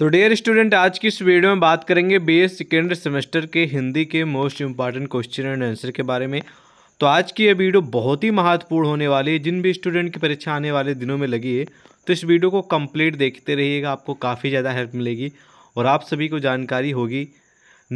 तो dear student आज की इस वीडियो में बात करेंगे बी एस सेकेंड सेमेस्टर के हिंदी के most important question and answer के बारे में तो आज की ये वीडियो बहुत ही महत्वपूर्ण होने वाली है जिन भी स्टूडेंट की परीक्षा आने वाले दिनों में लगी है तो इस वीडियो को कंप्लीट देखते रहिएगा आपको काफ़ी ज़्यादा हेल्प मिलेगी और आप सभी को जानकारी होगी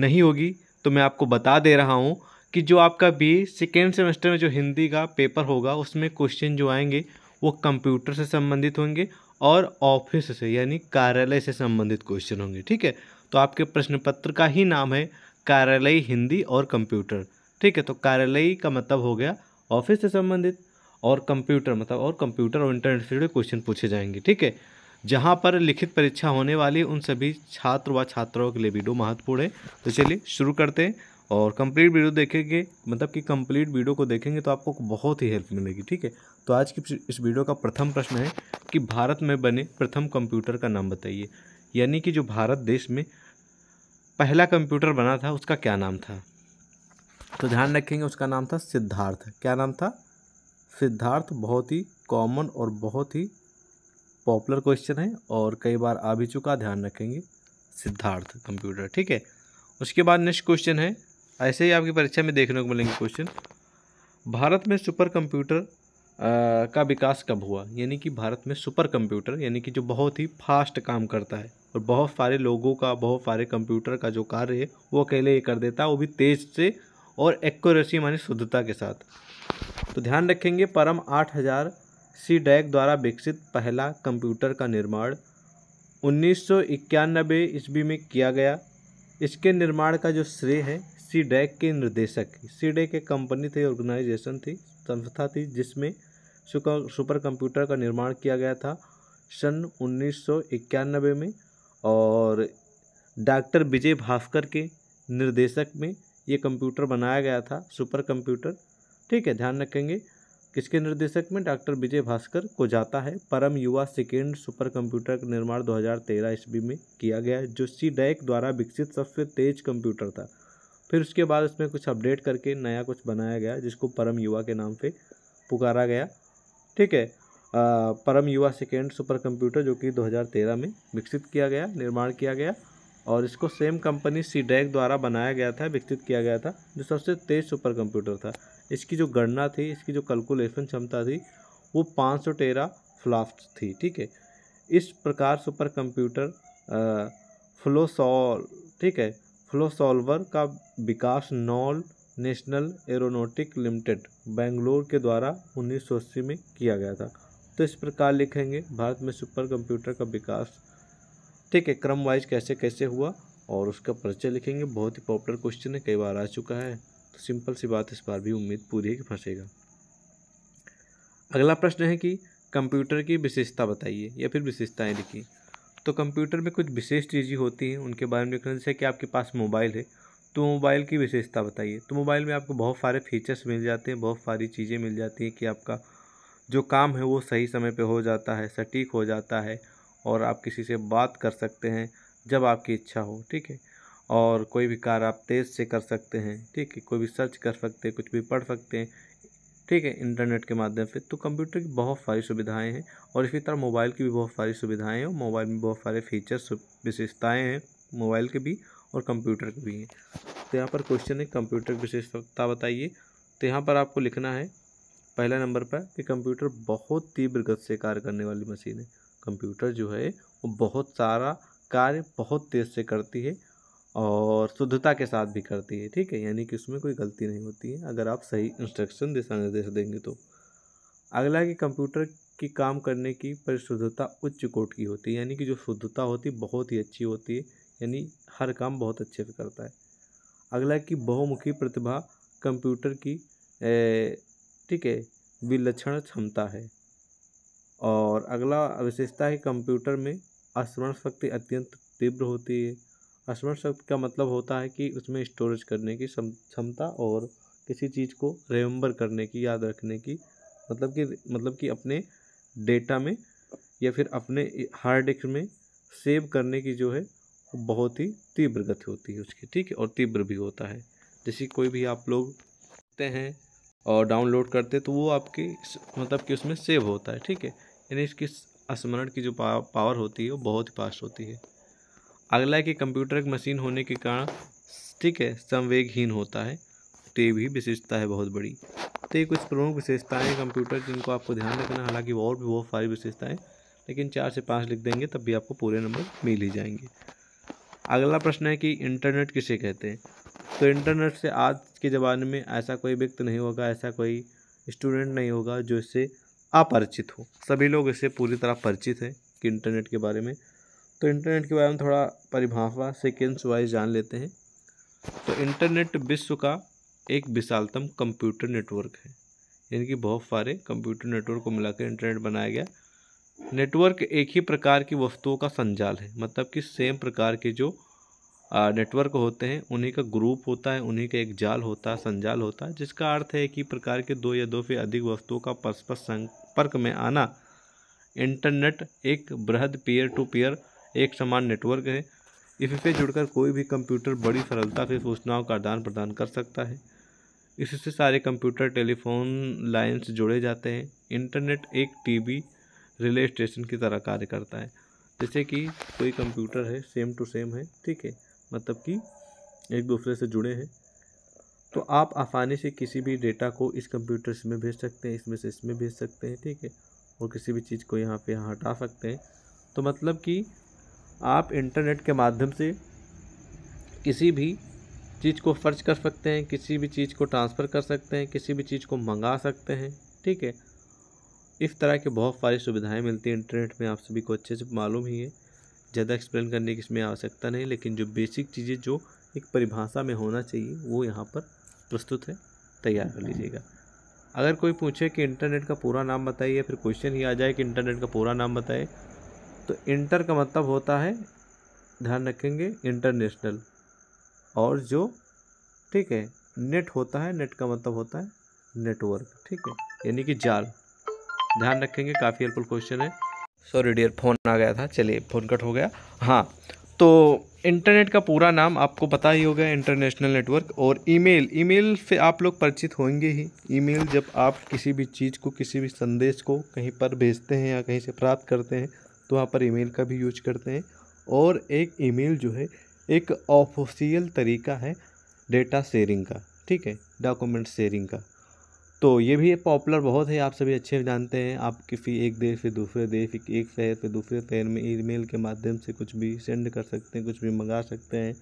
नहीं होगी तो मैं आपको बता दे रहा हूँ कि जो आपका बी सेकेंड सेमेस्टर में जो हिंदी का पेपर होगा उसमें क्वेश्चन जो आएंगे वो कंप्यूटर से संबंधित होंगे और ऑफिस से यानी कार्यालय से संबंधित क्वेश्चन होंगे ठीक है तो आपके प्रश्न पत्र का ही नाम है कार्यालय हिंदी और कंप्यूटर ठीक है तो कार्यालय का मतलब हो गया ऑफिस से संबंधित और कंप्यूटर मतलब और कंप्यूटर और इंटरनेट से जुड़े क्वेश्चन पूछे जाएंगे ठीक है जहाँ पर लिखित परीक्षा होने वाली उन सभी छात्र व छात्राओं के लिए वीडियो महत्वपूर्ण है तो चलिए शुरू करते हैं और कंप्लीट वीडियो देखेंगे मतलब कि कंप्लीट वीडियो को देखेंगे तो आपको बहुत ही हेल्प मिलेगी ठीक है तो आज की इस वीडियो का प्रथम प्रश्न है कि भारत में बने प्रथम कंप्यूटर का नाम बताइए यानी कि जो भारत देश में पहला कंप्यूटर बना था उसका क्या नाम था तो ध्यान रखेंगे उसका नाम था सिद्धार्थ क्या नाम था सिद्धार्थ बहुत ही कॉमन और बहुत ही पॉपुलर क्वेश्चन है और कई बार आ भी चुका ध्यान रखेंगे सिद्धार्थ कंप्यूटर ठीक है उसके बाद नेक्स्ट क्वेश्चन है ऐसे ही आपकी परीक्षा में देखने को मिलेंगे क्वेश्चन भारत में सुपर कंप्यूटर का विकास कब हुआ यानी कि भारत में सुपर कंप्यूटर यानी कि जो बहुत ही फास्ट काम करता है और बहुत सारे लोगों का बहुत सारे कंप्यूटर का जो कार्य है वो अकेले ये कर देता है वो भी तेज से और एक्यूरेसी मानी शुद्धता के साथ तो ध्यान रखेंगे परम आठ हज़ार सी डैक द्वारा विकसित पहला कंप्यूटर का निर्माण उन्नीस सौ ईस्वी में किया गया इसके निर्माण का जो श्रेय है सी डैक e के निर्देशक सी डैक e एक कंपनी थी ऑर्गेनाइजेशन थी संस्था थी जिसमें सुपर कंप्यूटर का निर्माण किया गया था सन उन्नीस में और डॉक्टर विजय भास्कर के निर्देशक में ये कंप्यूटर बनाया गया था सुपर कंप्यूटर ठीक है ध्यान रखेंगे किसके निर्देशक में डॉक्टर विजय भास्कर को जाता है परम युवा सेकेंड सुपर कंप्यूटर का निर्माण 2013 ईस्वी में किया गया जो सी डैक e द्वारा विकसित सबसे तेज कंप्यूटर था फिर उसके बाद उसमें कुछ अपडेट करके नया कुछ बनाया गया जिसको परम युवा के नाम पे पुकारा गया ठीक है परम युवा सेकेंड सुपर कंप्यूटर जो कि 2013 में विकसित किया गया निर्माण किया गया और इसको सेम कंपनी सी द्वारा बनाया गया था विकसित किया गया था जो सबसे तेज़ सुपर कंप्यूटर था इसकी जो गणना थी इसकी जो कैलकुलेशन क्षमता थी वो पाँच सौ फ्लाफ्ट थी ठीक है इस प्रकार सुपर कंप्यूटर फ्लोसॉल ठीक है फ्लोसॉल्वर का विकास NAL national aeronautic limited Bangalore के द्वारा उन्नीस में किया गया था तो इस प्रकार लिखेंगे भारत में सुपर कंप्यूटर का विकास ठीक है क्रम वाइज कैसे कैसे हुआ और उसका परिचय लिखेंगे बहुत ही पॉपुलर क्वेश्चन है कई बार आ चुका है तो सिंपल सी बात इस बार भी उम्मीद पूरी है कि फंसेगा अगला प्रश्न है कि कंप्यूटर की विशेषता बताइए या फिर विशेषताएँ लिखिए तो कंप्यूटर में कुछ विशेष चीज़ें होती हैं उनके बारे में जैसे कि आपके पास मोबाइल है तो मोबाइल की विशेषता बताइए तो मोबाइल में आपको बहुत सारे फीचर्स मिल जाते हैं बहुत सारी चीज़ें मिल जाती हैं कि आपका जो काम है वो सही समय पे हो जाता है सटीक हो जाता है और आप किसी से बात कर सकते हैं जब आपकी इच्छा हो ठीक है और कोई भी कार्य आप तेज़ से कर सकते हैं ठीक है कोई भी सर्च कर सकते हैं कुछ भी पढ़ सकते हैं ठीक है इंटरनेट के माध्यम से तो कंप्यूटर की बहुत सारी सुविधाएं हैं और इसी तरह मोबाइल की भी बहुत सारी सुविधाएं हैं मोबाइल में बहुत सारे फीचर्स विशेषताएं हैं मोबाइल के भी और कंप्यूटर के भी हैं तो यहाँ पर क्वेश्चन है कंप्यूटर की विशेषता बताइए तो यहाँ पर आपको लिखना है पहला नंबर पर कि कंप्यूटर बहुत तीव्र गति से कार्य करने वाली मशीन है कंप्यूटर जो है वो बहुत सारा कार्य बहुत तेज़ से करती है और शुद्धता के साथ भी करती है ठीक है यानी कि उसमें कोई गलती नहीं होती है अगर आप सही इंस्ट्रक्शन दिशा निर्देश देंगे तो अगला कि कंप्यूटर की काम करने की परिशुद्धता उच्च कोट की होती है यानी कि जो शुद्धता होती है बहुत ही अच्छी होती है यानी हर काम बहुत अच्छे से करता है अगला कि बहुमुखी प्रतिभा कंप्यूटर की ठीक है विलक्षण क्षमता है और अगला विशेषता है कंप्यूटर में स्मरण शक्ति अत्यंत तीव्र होती है असमर्थ शब्द का मतलब होता है कि उसमें स्टोरेज करने की क्षमता और किसी चीज़ को रिम्बर करने की याद रखने की मतलब कि मतलब कि अपने डेटा में या फिर अपने हार्ड डिस्क में सेव करने की जो है बहुत ही तीव्र गति होती है उसकी ठीक है और तीव्र भी होता है जैसे कोई भी आप लोग ते हैं और डाउनलोड करते तो वो आपकी मतलब कि उसमें सेव होता है ठीक है यानी इसकी स्मरण की जो पावर होती है वो बहुत ही फास्ट होती है अगला है कि कंप्यूटर एक मशीन होने के कारण ठीक है संवेगहीन होता है तो ये भी विशेषता है बहुत बड़ी तो ये कुछ प्रमुख विशेषताएं कंप्यूटर जिनको आपको ध्यान रखना हालांकि और भी बहुत सारी विशेषताएं लेकिन चार से पाँच लिख देंगे तब भी आपको पूरे नंबर मिल ही जाएंगे अगला प्रश्न है कि इंटरनेट किसे कहते हैं तो इंटरनेट से आज के ज़माने में ऐसा कोई व्यक्ति नहीं होगा ऐसा कोई स्टूडेंट नहीं होगा जो इससे अपरिचित हो सभी लोग इससे पूरी तरह परिचित हैं कि इंटरनेट के बारे में तो इंटरनेट के बारे में थोड़ा परिभाषा सेकेंड्स वाइज जान लेते हैं तो इंटरनेट विश्व का एक विशालतम कंप्यूटर नेटवर्क है यानी कि बहुत सारे कंप्यूटर नेटवर्क को मिलाकर इंटरनेट बनाया गया नेटवर्क एक ही प्रकार की वस्तुओं का संजाल है मतलब कि सेम प्रकार के जो नेटवर्क होते हैं उन्हीं का ग्रुप होता है उन्हीं का एक जाल होता है संजाल होता है जिसका अर्थ है कि प्रकार के दो या दो से अधिक वस्तुओं का परस्पर संपर्क में आना इंटरनेट एक बृहद पीयर टू पीयर एक समान नेटवर्क है इससे जुड़कर कोई भी कंप्यूटर बड़ी सरलता से सूचनाओं का आदान प्रदान कर सकता है इससे सारे कंप्यूटर टेलीफोन लाइन्स जुड़े जाते हैं इंटरनेट एक टीवी रिले स्टेशन की तरह कार्य करता है जैसे कि कोई कंप्यूटर है सेम टू सेम है ठीक है मतलब कि एक दूसरे से जुड़े हैं तो आप आसानी से किसी भी डेटा को इस कंप्यूटर में भेज सकते हैं इसमें से इसमें भेज सकते हैं ठीक है और किसी भी चीज़ को यहाँ पे यहाँ हटा सकते हैं तो मतलब कि आप इंटरनेट के माध्यम से किसी भी चीज़ को फर्च कर सकते हैं किसी भी चीज़ को ट्रांसफ़र कर सकते हैं किसी भी चीज़ को मंगा सकते हैं ठीक है इस तरह के बहुत सारी सुविधाएं मिलती हैं इंटरनेट में आप सभी को अच्छे से मालूम ही है ज़्यादा एक्सप्लेन करने की इसमें आवश्यकता नहीं लेकिन जो बेसिक चीज़ें जो एक परिभाषा में होना चाहिए वो यहाँ पर प्रस्तुत है तैयार कर लीजिएगा अगर कोई पूछे कि इंटरनेट का पूरा नाम बताइए फिर क्वेश्चन ही आ जाए कि इंटरनेट का पूरा नाम बताए तो इंटर का मतलब होता है ध्यान रखेंगे इंटरनेशनल और जो ठीक है नेट होता है नेट का मतलब होता है नेटवर्क ठीक है यानी कि जाल ध्यान रखेंगे काफ़ी हेल्पफुल क्वेश्चन है सॉरी डियर फ़ोन आ गया था चलिए फ़ोन कट हो गया हाँ तो इंटरनेट का पूरा नाम आपको पता ही होगा इंटरनेशनल नेटवर्क और ईमेल ईमेल से आप लोग परिचित होंगे ही ईमेल जब आप किसी भी चीज़ को किसी भी संदेश को कहीं पर भेजते हैं या कहीं से प्राप्त करते हैं तो वहाँ पर ईमेल का भी यूज करते हैं और एक ईमेल जो है एक ऑफिशियल तरीका है डेटा शेयरिंग का ठीक है डॉक्यूमेंट शेयरिंग का तो ये भी पॉपुलर बहुत है आप सभी अच्छे जानते हैं आप किसी एक देश से दूसरे देश एक शहर से दूसरे शहर में ईमेल के माध्यम से कुछ भी सेंड कर सकते हैं कुछ भी मंगा सकते हैं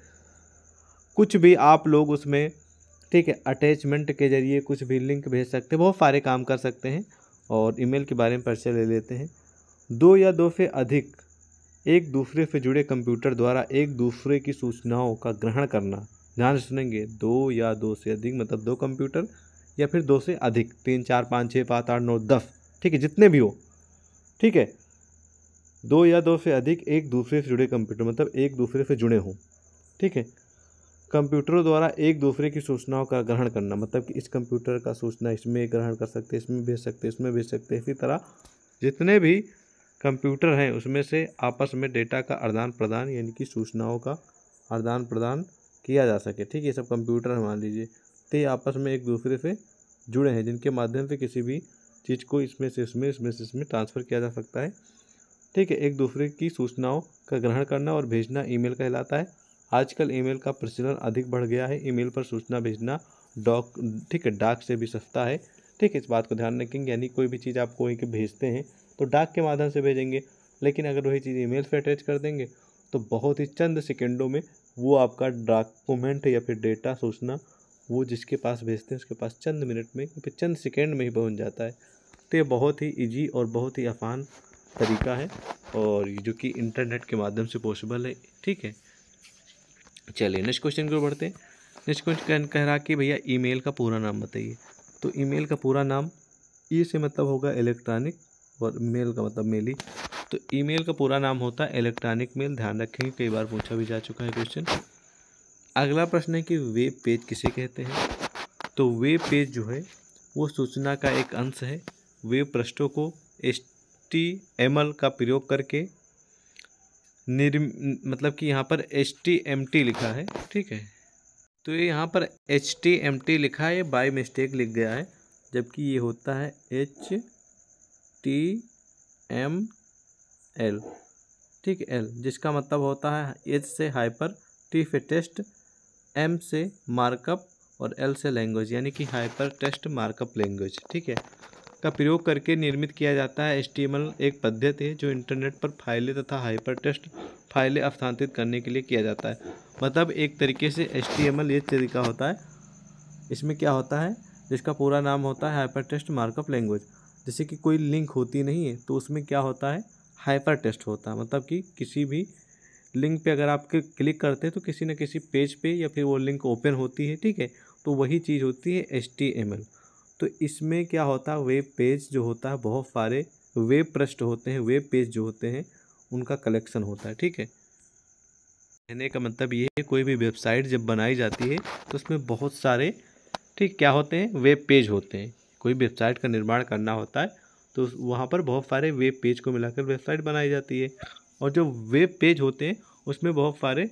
कुछ भी आप लोग उसमें ठीक है अटैचमेंट के ज़रिए कुछ भी लिंक भेज सकते हैं बहुत सारे काम कर सकते हैं और ईमेल के बारे में परिचय ले लेते हैं दो या दो से अधिक एक दूसरे से जुड़े कंप्यूटर द्वारा एक दूसरे की सूचनाओं का ग्रहण करना ध्यान से सुनेंगे दो या दो से अधिक मतलब दो कंप्यूटर या फिर दो से अधिक तीन चार पाँच छः सात आठ नौ दस ठीक है जितने भी हो ठीक है दो या दो से अधिक एक दूसरे से जुड़े कंप्यूटर मतलब एक दूसरे से जुड़े हों ठीक है कंप्यूटरों द्वारा एक दूसरे की सूचनाओं का ग्रहण करना मतलब कि इस कंप्यूटर का सूचना इसमें ग्रहण कर सकते इसमें भेज सकते इसमें भेज सकते इसी तरह जितने भी कंप्यूटर हैं उसमें से आपस में डेटा का आदान प्रदान यानी कि सूचनाओं का आदान प्रदान किया जा सके ठीक है सब कंप्यूटर मान लीजिए तो ये आपस में एक दूसरे से जुड़े हैं जिनके माध्यम से किसी भी चीज़ को इसमें से इसमें इसमें से इसमें ट्रांसफ़र किया जा सकता है ठीक है एक दूसरे की सूचनाओं का ग्रहण करना और भेजना ईमेल कहलाता है आजकल ईमेल का प्रचलन अधिक बढ़ गया है ईमेल पर सूचना भेजना डॉक ठीक है डाक से भी सस्ता है ठीक है इस बात को ध्यान रखेंगे यानी कोई भी चीज़ आप कोई के भेजते हैं तो डाक के माध्यम से भेजेंगे लेकिन अगर वही चीज़ ईमेल पर अटैच कर देंगे तो बहुत ही चंद सेकेंडों में वो आपका डॉक्यूमेंट या फिर डेटा सूचना वो जिसके पास भेजते हैं उसके पास चंद मिनट में या फिर चंद सेकेंड में ही पहुँच जाता है तो ये बहुत ही ईजी और बहुत ही आसान तरीका है और जो कि इंटरनेट के माध्यम से पॉसिबल है ठीक है चलिए नेक्स्ट क्वेश्चन की ओर बढ़ते हैं नेक्स्ट क्वेश्चन कह रहा कि भैया ईमेल का पूरा नाम बताइए तो ईमेल का पूरा नाम ई से मतलब होगा इलेक्ट्रॉनिक और मेल का मतलब मेल ही तो ईमेल का पूरा नाम होता है इलेक्ट्रॉनिक मेल ध्यान रखेंगे कई बार पूछा भी जा चुका है क्वेश्चन अगला प्रश्न है कि वेब पेज किसे कहते हैं तो वेब पेज जो है वो सूचना का एक अंश है वेब पृष्ठों को एस टी एम एल का प्रयोग करके निर्म मतलब कि यहाँ पर एच टी एम टी लिखा है ठीक है तो ये यहाँ पर एच टी एम टी लिखा है बाई मिस्टेक लिख गया है जबकि ये होता है एच टी एम एल ठीक एल जिसका मतलब होता है एच से हाइपर टी से टेस्ट एम से मार्कअप और एल से लैंग्वेज यानी कि हाइपर टेस्ट मार्कअप लैंग्वेज ठीक है का प्रयोग करके निर्मित किया जाता है एस एक पद्धति है जो इंटरनेट पर फाइलें तथा हाइपर टेस्ट फाइलें स्थानांतरित करने के लिए किया जाता है मतलब एक तरीके से एस ये तरीका होता है इसमें क्या होता है जिसका पूरा नाम होता है हाइपर टेस्ट मार्कअप लैंग्वेज जैसे कि कोई लिंक होती नहीं है तो उसमें क्या होता है हाइपर टेस्ट होता है मतलब कि किसी भी लिंक पे अगर आप क्लिक करते हैं तो किसी न किसी पेज पे या फिर वो लिंक ओपन होती है ठीक है तो वही चीज़ होती है एच तो इसमें क्या होता है वेब पेज जो होता है बहुत सारे वेब पृष्ठ होते हैं वेब पेज जो होते हैं उनका कलेक्शन होता है ठीक है कहने का मतलब ये है कोई भी वेबसाइट जब बनाई जाती है तो उसमें बहुत सारे ठीक क्या होते हैं वेब पेज होते हैं कोई वेबसाइट का निर्माण करना होता है तो वहाँ पर बहुत सारे वेब पेज को मिलाकर वेबसाइट बनाई जाती है और जो वेब पेज होते हैं उसमें बहुत सारे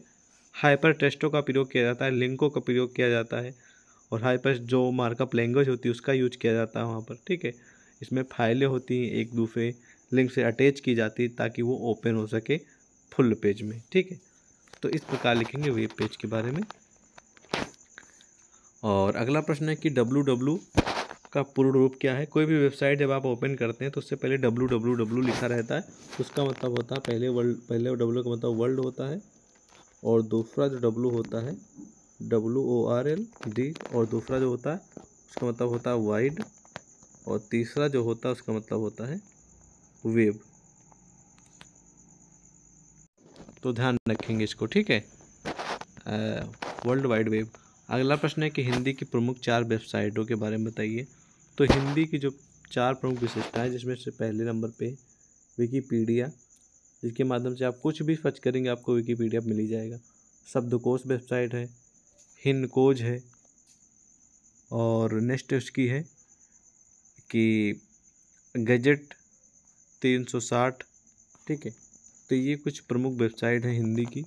हाइपर टेस्टों का प्रयोग किया जाता है लिंकों का प्रयोग किया जाता है और हाइपर जो मार्कअप लैंग्वेज होती है उसका यूज किया जाता है वहाँ पर ठीक है इसमें फाइलें होती हैं एक दूसरे लिंक से अटैच की जाती है ताकि वो ओपन हो सके फुल पेज में ठीक है तो इस प्रकार लिखेंगे वेब पेज के बारे में और अगला प्रश्न है कि डब्लू डब्लू का पूर्ण रूप क्या है कोई भी वेबसाइट जब आप ओपन करते हैं तो उससे पहले डब्लू डब्ल्यू डब्ल्यू लिखा रहता है उसका मतलब होता है पहले वर्ल्ड पहले डब्ल्यू का मतलब वर्ल्ड होता है और दूसरा जो डब्लू होता है W O R L D और दूसरा जो होता है उसका मतलब होता है वाइड और तीसरा जो होता है उसका मतलब होता है वेब तो ध्यान रखेंगे इसको ठीक है वर्ल्ड वाइड वेब अगला प्रश्न है कि हिंदी की प्रमुख चार वेबसाइटों के बारे में बताइए तो हिंदी की जो चार प्रमुख विशेषता है जिसमें से पहले नंबर पे विकीपीडिया जिसके माध्यम से आप कुछ भी सर्च करेंगे आपको विकीपीडिया मिल ही जाएगा शब्दकोश वेबसाइट है हिनकोज है और नेक्स्ट उसकी है कि गजट तीन सौ साठ ठीक है तो ये कुछ प्रमुख वेबसाइट हैं हिंदी की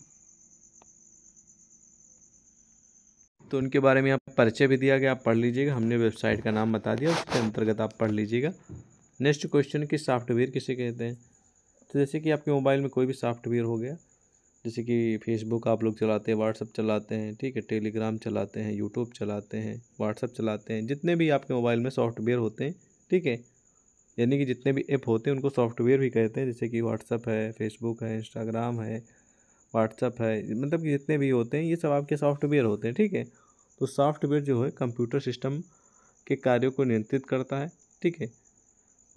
तो उनके बारे में यहाँ परिचय भी दिया गया आप पढ़ लीजिएगा हमने वेबसाइट का नाम बता दिया उसके अंतर्गत आप पढ़ लीजिएगा नेक्स्ट क्वेश्चन कि सॉफ्टवेयर किसे कहते हैं तो जैसे कि आपके मोबाइल में कोई भी सॉफ्टवेयर हो गया जैसे कि फेसबुक आप लोग चलाते हैं व्हाट्सअप चलाते हैं ठीक है टेलीग्राम चलाते हैं यूट्यूब चलाते हैं व्हाट्सअप चलाते हैं जितने भी आपके मोबाइल में सॉफ्टवेयर होते हैं ठीक है यानी कि जितने भी ऐप होते हैं उनको सॉफ्टवेयर भी कहते हैं जैसे कि व्हाट्सअप है फेसबुक है इंस्टाग्राम है व्हाट्सअप है मतलब कि जितने भी होते हैं ये सब आपके सॉफ्टवेयर होते हैं ठीक है तो सॉफ्टवेयर जो है कंप्यूटर सिस्टम के कार्यों को नियंत्रित करता है ठीक है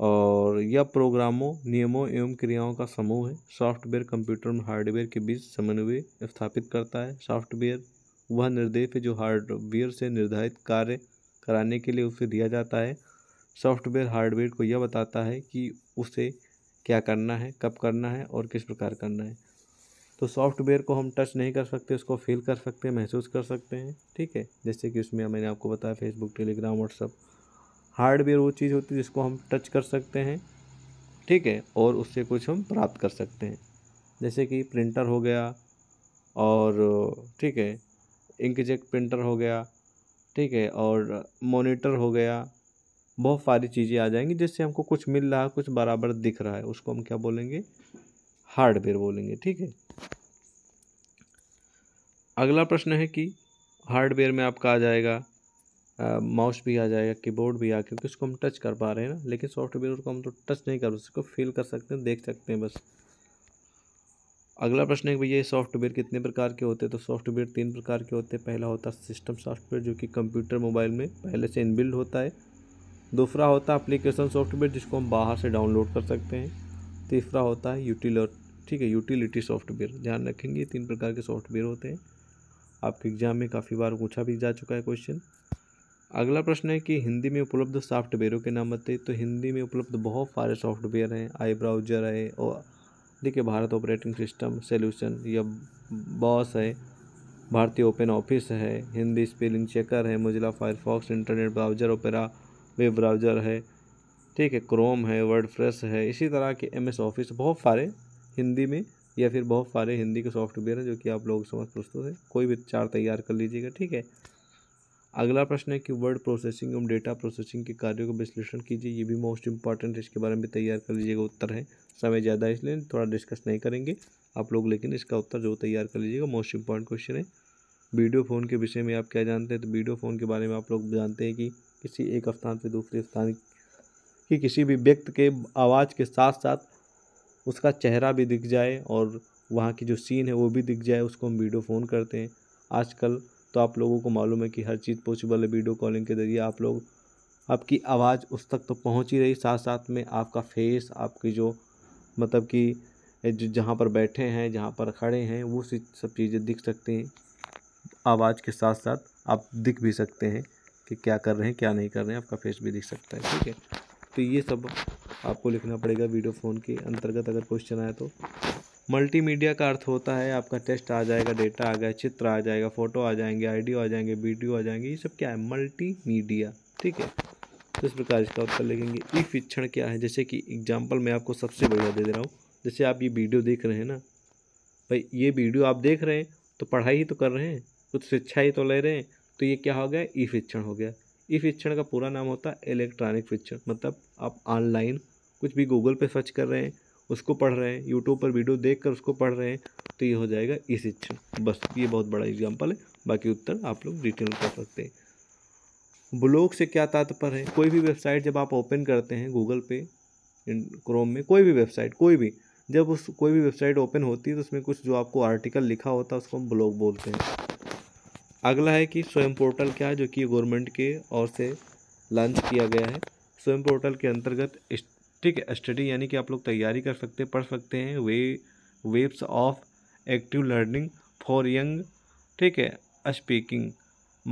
और यह प्रोग्रामों नियमों एवं क्रियाओं का समूह है सॉफ्टवेयर कंप्यूटर और हार्डवेयर के बीच समन्वय स्थापित करता है सॉफ्टवेयर वह निर्देश है जो हार्डवेयर से निर्धारित कार्य कराने के लिए उसे दिया जाता है सॉफ्टवेयर हार्डवेयर को यह बताता है कि उसे क्या करना है कब करना है और किस प्रकार करना है तो सॉफ्टवेयर को हम टच नहीं कर सकते उसको फील कर सकते हैं महसूस कर सकते हैं ठीक है जैसे कि उसमें मैंने आपको बताया फेसबुक टेलीग्राम व्हाट्सअप हार्डवेयर वो चीज़ होती है जिसको हम टच कर सकते हैं ठीक है और उससे कुछ हम प्राप्त कर सकते हैं जैसे कि प्रिंटर हो गया और ठीक है इंकजेट प्रिंटर हो गया ठीक है और मॉनिटर हो गया बहुत सारी चीज़ें आ जाएंगी जिससे हमको कुछ मिल रहा है कुछ बराबर दिख रहा है उसको हम क्या बोलेंगे हार्डवेयर बोलेंगे ठीक है अगला प्रश्न है कि हार्डवेयर में आपका आ जाएगा माउस भी आ जाएगा कीबोर्ड भी आ क्योंकि उसको हम टच कर पा रहे हैं ना लेकिन सॉफ्टवेयर को हम तो टच नहीं कर उसको फील कर सकते हैं देख सकते हैं बस अगला प्रश्न है कि भैया सॉफ्टवेयर कितने प्रकार के होते हैं तो सॉफ्टवेयर तीन प्रकार के होते हैं पहला होता है सिस्टम सॉफ्टवेयर जो कि कंप्यूटर मोबाइल में पहले से इनबिल्ड होता है दूसरा होता है अप्लीकेशन सॉफ्टवेयर जिसको हम बाहर से डाउनलोड कर सकते हैं तीसरा होता है यूटिलर ठीक है यूटिलिटी सॉफ्टवेयर ध्यान रखेंगे तीन प्रकार के सॉफ्टवेयर होते हैं आपके एग्जाम में काफ़ी बार पूछा भी जा चुका है क्वेश्चन अगला प्रश्न है कि हिंदी में उपलब्ध सॉफ्टवेयरों के नाम बताइए तो हिंदी में उपलब्ध बहुत सारे सॉफ्टवेयर हैं आई ब्राउजर है और देखिए भारत ऑपरेटिंग सिस्टम सोल्यूशन या बॉस है भारतीय ओपन ऑफिस है हिंदी स्पेलिंग चेकर है Mozilla Firefox internet browser Opera web browser है ठीक है क्रोम है वर्ड है इसी तरह के एम एस ऑफिस बहुत सारे हिंदी में या फिर बहुत सारे हिंदी के सॉफ्टवेयर हैं जो कि आप लोग समझ पुस्तों से कोई भी चार तैयार कर लीजिएगा ठीक है अगला प्रश्न है कि वर्ड प्रोसेसिंग एवं डेटा प्रोसेसिंग के कार्यों का विश्लेषण कीजिए ये भी मोस्ट इंपॉर्टेंट इसके बारे में तैयार कर लीजिएगा उत्तर है समय ज़्यादा इसलिए थोड़ा डिस्कस नहीं करेंगे आप लोग लेकिन इसका उत्तर जो तैयार कर लीजिएगा मोस्ट इंपॉर्टेंट क्वेश्चन है वीडियो फ़ोन के विषय में आप क्या जानते हैं तो वीडियो फ़ोन के बारे में आप लोग जानते हैं कि किसी एक स्थान से दूसरे स्थान कि किसी भी व्यक्ति के आवाज़ के साथ साथ उसका चेहरा भी दिख जाए और वहाँ की जो सीन है वो भी दिख जाए उसको हम वीडियो फ़ोन करते हैं आजकल तो आप लोगों को मालूम है कि हर चीज़ पॉसिबल है वीडियो कॉलिंग के ज़रिए आप लोग आपकी आवाज़ उस तक तो पहुँच ही रही साथ साथ में आपका फेस आपकी जो मतलब कि जो जहाँ पर बैठे हैं जहाँ पर खड़े हैं वो सब चीज़ें दिख सकते हैं आवाज़ के साथ साथ आप दिख भी सकते हैं कि क्या कर रहे हैं क्या नहीं कर रहे हैं आपका फेस भी दिख सकता है ठीक है तो ये सब आपको लिखना पड़ेगा वीडियो फ़ोन के अंतर्गत अगर क्वेश्चन आया तो मल्टीमीडिया का अर्थ होता है आपका टेस्ट आ जाएगा डेटा आ गया चित्र आ जाएगा फ़ोटो आ जाएंगे आईडी आ जाएंगे वीडियो आ जाएंगे ये सब क्या है मल्टीमीडिया ठीक है तो इस प्रकार इसका उत्तर लिखेंगे ई फिक्षण क्या है जैसे कि एग्जाम्पल मैं आपको सबसे बढ़िया दे दे रहा हूँ जैसे आप ये वीडियो देख रहे हैं ना भाई ये वीडियो आप देख रहे हैं तो पढ़ाई ही तो कर रहे हैं कुछ शिक्षा ही तो ले रहे हैं तो ये क्या हो गया ई फिक्षण हो गया ई शिक्षण का पूरा नाम होता है इलेक्ट्रॉनिक शिक्षण मतलब आप ऑनलाइन कुछ भी गूगल पे सर्च कर रहे हैं उसको पढ़ रहे हैं यूट्यूब पर वीडियो देख कर उसको पढ़ रहे हैं तो ये हो जाएगा ई शिक्षण बस ये बहुत बड़ा एग्जाम्पल है बाकी उत्तर आप लोग डिटेल कर सकते हैं ब्लॉग से क्या तात्पर्य है कोई भी वेबसाइट जब आप ओपन करते हैं गूगल पे क्रोम में कोई भी वेबसाइट कोई भी जब उस कोई भी वेबसाइट ओपन होती है तो उसमें कुछ जो आपको आर्टिकल लिखा होता है उसको हम ब्लॉग बोलते हैं अगला है कि स्वयं पोर्टल क्या है जो कि गवर्नमेंट के ओर से लॉन्च किया गया है स्वयं पोर्टल के अंतर्गत ठीक स्टडी यानी कि आप लोग तैयारी कर सकते पढ़ सकते हैं way ways of active learning for young ठीक है स्पीकिंग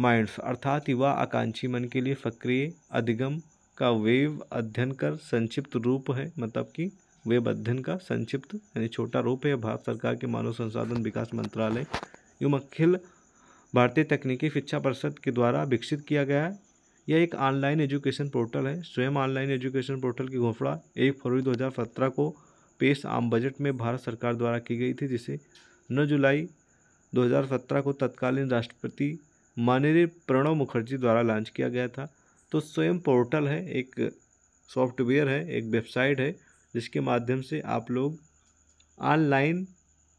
माइंड्स अर्थात युवा आकांक्षी मन के लिए सक्रिय अधिगम का वेव अध्ययन कर संक्षिप्त रूप है मतलब कि वेब अध्ययन का संक्षिप्त यानी छोटा रूप है भारत सरकार के मानव संसाधन विकास मंत्रालय युवा अखिल भारतीय तकनीकी शिक्षा परिषद के द्वारा विकसित किया गया है यह एक ऑनलाइन एजुकेशन पोर्टल है स्वयं ऑनलाइन एजुकेशन पोर्टल की घोषणा एक फरवरी 2017 को पेश आम बजट में भारत सरकार द्वारा की गई थी जिसे 9 जुलाई 2017 को तत्कालीन राष्ट्रपति माननीय प्रणव मुखर्जी द्वारा लॉन्च किया गया था तो स्वयं पोर्टल है एक सॉफ्टवेयर है एक वेबसाइट है जिसके माध्यम से आप लोग ऑनलाइन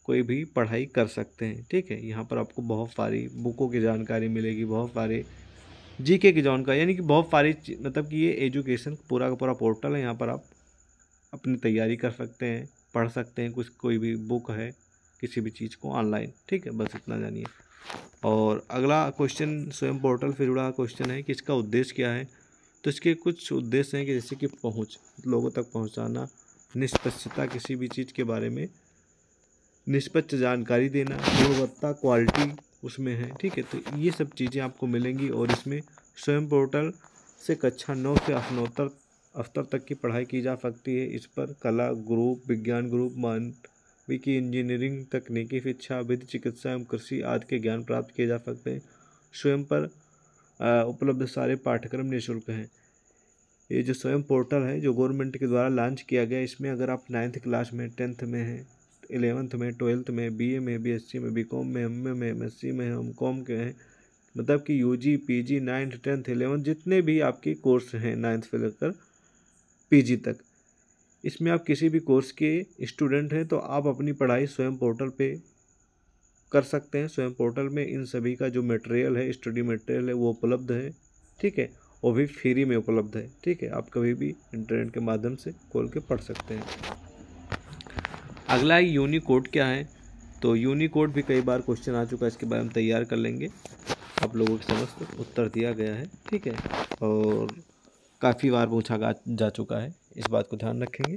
कोई भी पढ़ाई कर सकते हैं ठीक है यहाँ पर आपको बहुत सारी बुकों की जानकारी मिलेगी बहुत सारे जीके की जानकारी यानी कि बहुत सारी मतलब कि ये एजुकेशन पूरा का पूरा पोर्टल है यहाँ पर आप अपनी तैयारी कर सकते हैं पढ़ सकते हैं कुछ कोई भी बुक है किसी भी चीज़ को ऑनलाइन ठीक है बस इतना जानिए और अगला क्वेश्चन स्वयं पोर्टल से जुड़ा क्वेश्चन है कि इसका उद्देश्य क्या है तो इसके कुछ उद्देश्य हैं कि जैसे कि पहुँच लोगों तक पहुँचाना निष्पक्षता किसी भी चीज़ के बारे में निष्पक्ष जानकारी देना गुणवत्ता क्वालिटी उसमें है ठीक है तो ये सब चीज़ें आपको मिलेंगी और इसमें स्वयं पोर्टल से कक्षा नौ से स्नोत्तर अफतर तक की पढ़ाई की जा सकती है इस पर कला ग्रुप विज्ञान ग्रुप मानविकी इंजीनियरिंग तकनीकी शिक्षा विधि चिकित्सा एवं कृषि आदि के ज्ञान प्राप्त किए जा सकते हैं स्वयं पर उपलब्ध सारे पाठ्यक्रम निःशुल्क हैं ये जो स्वयं पोर्टल है जो गवर्नमेंट के द्वारा लॉन्च किया गया इसमें अगर आप नाइन्थ क्लास में टेंथ में हैं एलेवंथ में ट्वेल्थ में बीए में बीएससी में बीकॉम में एम में एम सी में एम कॉम के हैं मतलब कि UG PG ninth tenth eleventh जितने भी आपके कोर्स हैं नाइन्थ से लेकर पीजी तक इसमें आप किसी भी कोर्स के स्टूडेंट हैं तो आप अपनी पढ़ाई स्वयं पोर्टल पे कर सकते हैं स्वयं पोर्टल में इन सभी का जो मटेरियल है स्टडी मटेरियल है वो उपलब्ध है ठीक है वो भी फ्री में उपलब्ध है ठीक है आप कभी भी इंटरनेट के माध्यम से खोल के पढ़ सकते हैं अगला है यूनिकोड क्या है तो यूनिकोड भी कई बार क्वेश्चन आ चुका है इसके बारे में तैयार कर लेंगे आप लोगों के समस्त उत्तर दिया गया है ठीक है और काफ़ी बार पूछा जा चुका है इस बात को ध्यान रखेंगे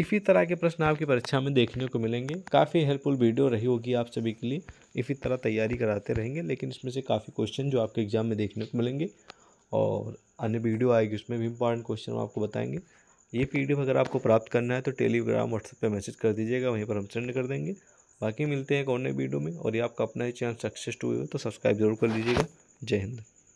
इसी तरह के प्रश्न आपकी परीक्षा में देखने को मिलेंगे काफ़ी हेल्पफुल वीडियो रही होगी आप सभी के लिए इसी तरह तैयारी कराते रहेंगे लेकिन इसमें से काफ़ी क्वेश्चन जो आपके एग्ज़ाम में देखने को मिलेंगे और अन्य वीडियो आएगी उसमें भी इंपॉर्टेंट क्वेश्चन हम आपको बताएंगे ये पी अगर आपको प्राप्त करना है तो टेलीग्राम व्हाट्सएप पर मैसेज कर दीजिएगा वहीं पर हम सेंड कर देंगे बाकी मिलते हैं एक और नए वीडियो में और ये आपका अपना ही चैनल सक्सेस टू हो तो सब्सक्राइब जरूर कर लीजिएगा जय हिंद